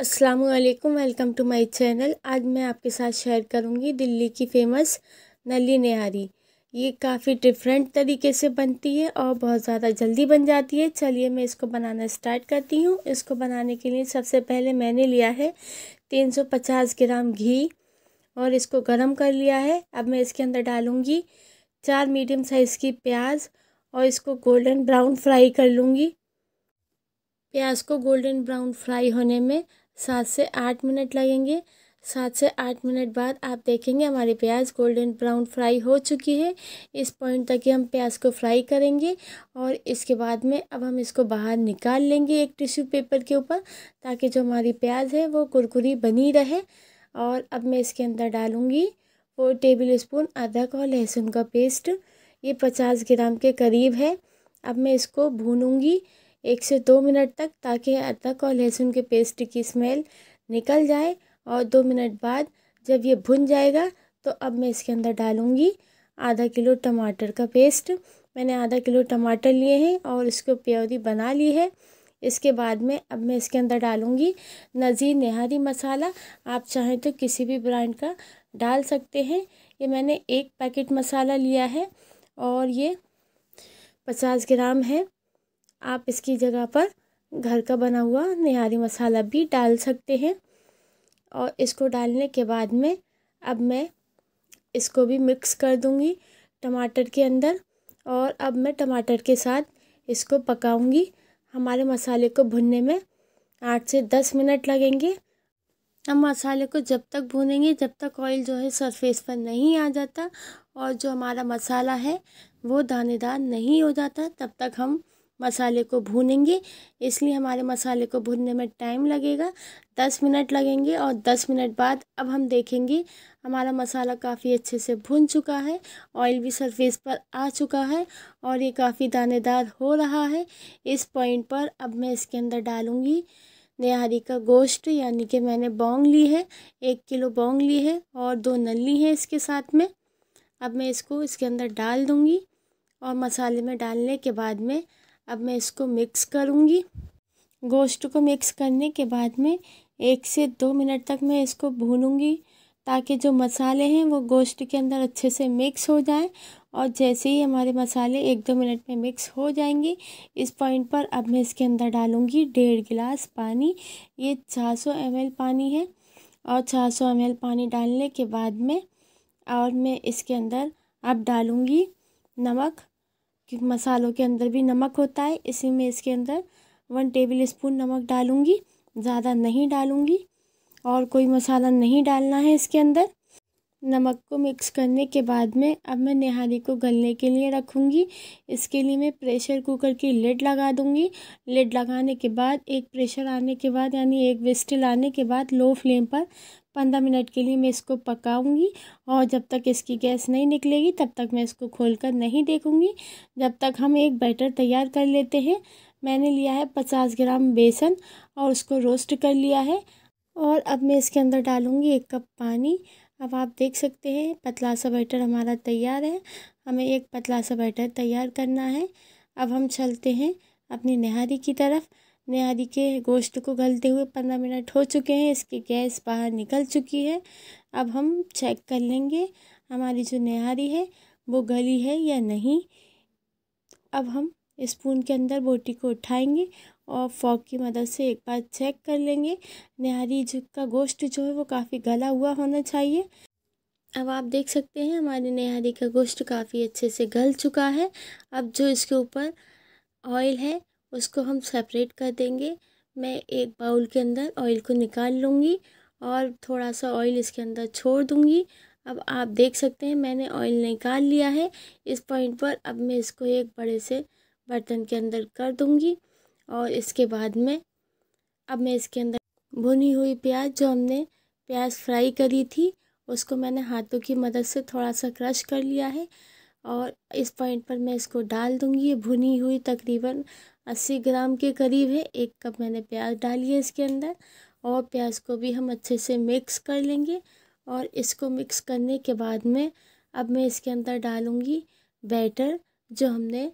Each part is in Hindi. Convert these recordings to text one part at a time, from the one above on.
Aslam welcome to my channel आज मैं आपके साथ शेयर करूंगी दिल्ली की फ़ेमस नली नारी ये काफ़ी डिफरेंट तरीके से बनती है और बहुत ज़्यादा जल्दी बन जाती है चलिए मैं इसको बनाना स्टार्ट करती हूँ इसको बनाने के लिए सबसे पहले मैंने लिया है 350 ग्राम घी और इसको गर्म कर लिया है अब मैं इसके अंदर डालूँगी चार मीडियम साइज़ की प्याज और इसको गोल्डन ब्राउन फ्राई कर लूँगी प्याज को गोल्डन ब्राउन फ्राई होने में सात से आठ मिनट लगेंगे सात से आठ मिनट बाद आप देखेंगे हमारी प्याज गोल्डन ब्राउन फ्राई हो चुकी है इस पॉइंट तक ही हम प्याज को फ्राई करेंगे और इसके बाद में अब हम इसको बाहर निकाल लेंगे एक टिश्यू पेपर के ऊपर ताकि जो हमारी प्याज है वो कुरकुरी बनी रहे और अब मैं इसके अंदर डालूँगी फोर टेबल स्पून अदरक और लहसुन का पेस्ट ये पचास ग्राम के करीब है अब मैं इसको भूनूँगी एक से दो मिनट तक ताकि अदरक और लहसुन के पेस्ट की स्मेल निकल जाए और दो मिनट बाद जब ये भुन जाएगा तो अब मैं इसके अंदर डालूँगी आधा किलो टमाटर का पेस्ट मैंने आधा किलो टमाटर लिए हैं और इसको प्योरी बना ली है इसके बाद में अब मैं इसके अंदर डालूँगी नज़ीर नहारी मसाला आप चाहें तो किसी भी ब्रांड का डाल सकते हैं ये मैंने एक पैकेट मसाला लिया है और ये पचास ग्राम है आप इसकी जगह पर घर का बना हुआ निहारी मसाला भी डाल सकते हैं और इसको डालने के बाद में अब मैं इसको भी मिक्स कर दूँगी टमाटर के अंदर और अब मैं टमाटर के साथ इसको पकाऊंगी हमारे मसाले को भुनने में आठ से दस मिनट लगेंगे हम मसाले को जब तक भूनेंगे जब तक ऑयल जो है सरफेस पर नहीं आ जाता और जो हमारा मसाला है वो दानेदार नहीं हो जाता तब तक हम मसाले को भूनेंगे इसलिए हमारे मसाले को भूनने में टाइम लगेगा दस मिनट लगेंगे और दस मिनट बाद अब हम देखेंगे हमारा मसाला काफ़ी अच्छे से भून चुका है ऑयल भी सरफेस पर आ चुका है और ये काफ़ी दानेदार हो रहा है इस पॉइंट पर अब मैं इसके अंदर डालूँगी नेहारी का गोश्त यानी कि मैंने बोंग ली है एक किलो बोंग ली है और दो नली हैं इसके साथ में अब मैं इसको इसके अंदर डाल दूँगी और मसाले में डालने के बाद में अब मैं इसको मिक्स करूँगी गोश्त को मिक्स करने के बाद में एक से दो मिनट तक मैं इसको भूनूँगी ताकि जो मसाले हैं वो गोश्त के अंदर अच्छे से मिक्स हो जाएं और जैसे ही हमारे मसाले एक दो मिनट में मिक्स हो जाएंगे इस पॉइंट पर अब मैं इसके अंदर डालूँगी डेढ़ गिलास पानी ये 400 सौ पानी है और 400 सौ पानी डालने के बाद में और मैं इसके अंदर अब डालूँगी नमक क्योंकि मसालों के अंदर भी नमक होता है इसी में इसके अंदर वन टेबल स्पून नमक डालूँगी ज़्यादा नहीं डालूँगी और कोई मसाला नहीं डालना है इसके अंदर नमक को मिक्स करने के बाद में अब मैं निहारी को गलने के लिए रखूँगी इसके लिए मैं प्रेशर कुकर की लेड लगा दूँगी लेड लगाने के बाद एक प्रेशर आने के बाद यानी एक विस्टल आने के बाद लो फ्लेम पर पंद्रह मिनट के लिए मैं इसको पकाऊंगी और जब तक इसकी गैस नहीं निकलेगी तब तक मैं इसको खोलकर नहीं देखूंगी जब तक हम एक बैटर तैयार कर लेते हैं मैंने लिया है पचास ग्राम बेसन और उसको रोस्ट कर लिया है और अब मैं इसके अंदर डालूँगी एक कप पानी अब आप देख सकते हैं पतला सा बैटर हमारा तैयार है हमें एक पतला सा बैटर तैयार करना है अब हम चलते हैं अपनी नहारी की तरफ ने आदि के गोश्त को गलते हुए पंद्रह मिनट हो चुके हैं इसकी गैस बाहर निकल चुकी है अब हम चेक कर लेंगे हमारी जो नारी है वो गली है या नहीं अब हम स्पून के अंदर बोटी को उठाएंगे और फॉक की मदद से एक बार चेक कर लेंगे नारी जो का गोश्त जो है वो काफ़ी गला हुआ होना चाहिए अब आप देख सकते हैं हमारी नारी का गोश्त काफ़ी अच्छे से गल चुका है अब जो इसके ऊपर ऑयल है उसको हम सेपरेट कर देंगे मैं एक बाउल के अंदर ऑयल को निकाल लूँगी और थोड़ा सा ऑयल इसके अंदर छोड़ दूँगी अब आप देख सकते हैं मैंने ऑयल निकाल लिया है इस पॉइंट पर अब मैं इसको एक बड़े से बर्तन के अंदर कर दूँगी और इसके बाद में अब मैं इसके अंदर भुनी हुई प्याज जो हमने प्याज फ्राई करी थी उसको मैंने हाथों की मदद से थोड़ा सा क्रश कर लिया है और इस पॉइंट पर मैं इसको डाल दूँगी ये भुनी हुई तकरीबन अस्सी ग्राम के करीब है एक कप मैंने प्याज डाली है इसके अंदर और प्याज को भी हम अच्छे से मिक्स कर लेंगे और इसको मिक्स करने के बाद में अब मैं इसके अंदर डालूँगी बैटर जो हमने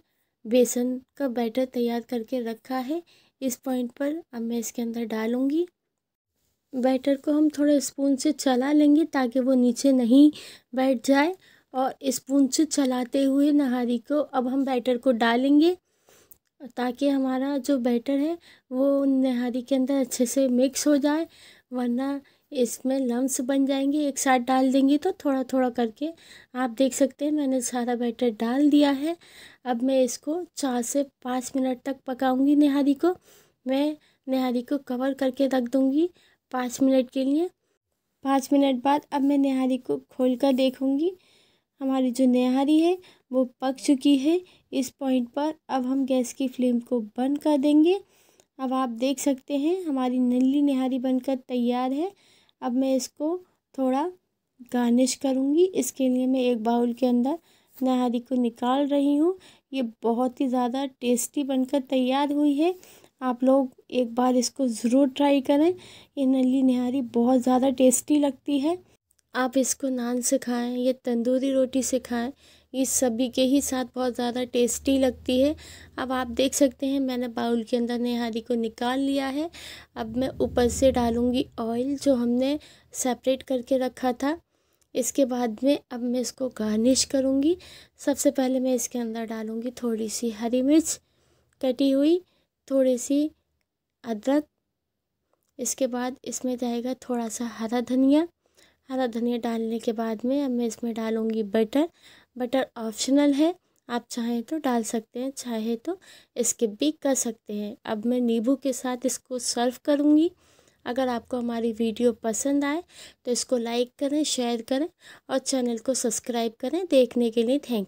बेसन का बैटर तैयार करके रखा है इस पॉइंट पर अब मैं इसके अंदर डालूँगी बैटर को हम थोड़े स्पून से चला लेंगे ताकि वो नीचे नहीं बैठ जाए और स्पून से चलाते हुए नहारी को अब हम बैटर को डालेंगे ताकि हमारा जो बैटर है वो नहारी के अंदर अच्छे से मिक्स हो जाए वरना इसमें लम्स बन जाएंगे एक साथ डाल देंगे तो थोड़ा थोड़ा करके आप देख सकते हैं मैंने सारा बैटर डाल दिया है अब मैं इसको चार से पाँच मिनट तक पकाऊंगी नहारी को मैं नहारी को कवर करके रख दूंगी पाँच मिनट के लिए पाँच मिनट बाद अब मैं नहारी को खोल कर देखूँगी हमारी जो नहारी है वो पक चुकी है इस पॉइंट पर अब हम गैस की फ्लेम को बंद कर देंगे अब आप देख सकते हैं हमारी नली नहारी बनकर तैयार है अब मैं इसको थोड़ा गार्निश करूँगी इसके लिए मैं एक बाउल के अंदर नहारी को निकाल रही हूँ ये बहुत ही ज़्यादा टेस्टी बनकर तैयार हुई है आप लोग एक बार इसको ज़रूर ट्राई करें ये नली नहारी बहुत ज़्यादा टेस्टी लगती है आप इसको नान से खाएं या तंदूरी रोटी से खाएं ये सभी के ही साथ बहुत ज़्यादा टेस्टी लगती है अब आप देख सकते हैं मैंने बाउल के अंदर निहारी को निकाल लिया है अब मैं ऊपर से डालूँगी ऑयल जो हमने सेपरेट करके रखा था इसके बाद में अब मैं इसको गार्निश करूँगी सबसे पहले मैं इसके अंदर डालूँगी थोड़ी सी हरी मिर्च कटी हुई थोड़ी सी अदरक इसके बाद इसमें जाएगा थोड़ा सा हरा धनिया हरा धनिया डालने के बाद में अब मैं इसमें डालूँगी बटर बटर ऑप्शनल है आप चाहें तो डाल सकते हैं चाहे तो इसके बिक कर सकते हैं अब मैं नींबू के साथ इसको सर्व करूँगी अगर आपको हमारी वीडियो पसंद आए तो इसको लाइक करें शेयर करें और चैनल को सब्सक्राइब करें देखने के लिए थैंक